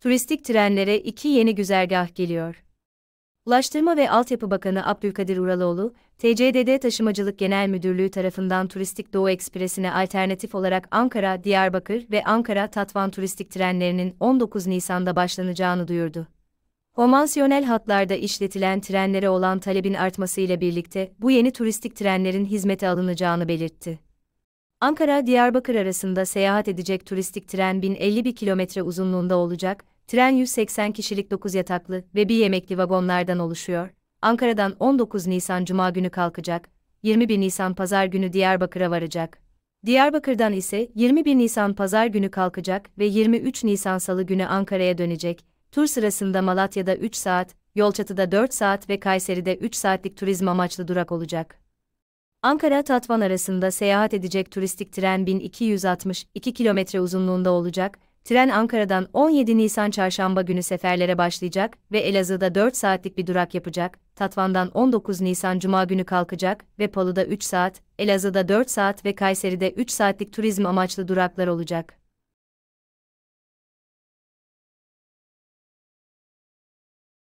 turistik trenlere iki yeni güzergah geliyor. Ulaştırma ve Altyapı Bakanı Abdülkadir Uraloğlu, TCDD Taşımacılık Genel Müdürlüğü tarafından Turistik Doğu Ekspresi'ne alternatif olarak Ankara, Diyarbakır ve Ankara Tatvan turistik trenlerinin 19 Nisan'da başlanacağını duyurdu. Konvansiyonel hatlarda işletilen trenlere olan talebin artmasıyla birlikte bu yeni turistik trenlerin hizmete alınacağını belirtti. Ankara-Diyarbakır arasında seyahat edecek turistik tren 1051 kilometre uzunluğunda olacak Tren 180 kişilik 9 yataklı ve bir yemekli vagonlardan oluşuyor. Ankara'dan 19 Nisan Cuma günü kalkacak, 21 Nisan Pazar günü Diyarbakır'a varacak. Diyarbakır'dan ise 21 Nisan Pazar günü kalkacak ve 23 Nisan Salı günü Ankara'ya dönecek. Tur sırasında Malatya'da 3 saat, Yolçatı'da 4 saat ve Kayseri'de 3 saatlik turizm amaçlı durak olacak. Ankara-Tatvan arasında seyahat edecek turistik tren 1262 kilometre uzunluğunda olacak Tren Ankara'dan 17 Nisan çarşamba günü seferlere başlayacak ve Elazığ'da 4 saatlik bir durak yapacak, Tatvan'dan 19 Nisan cuma günü kalkacak ve Palu'da 3 saat, Elazığ'da 4 saat ve Kayseri'de 3 saatlik turizm amaçlı duraklar olacak.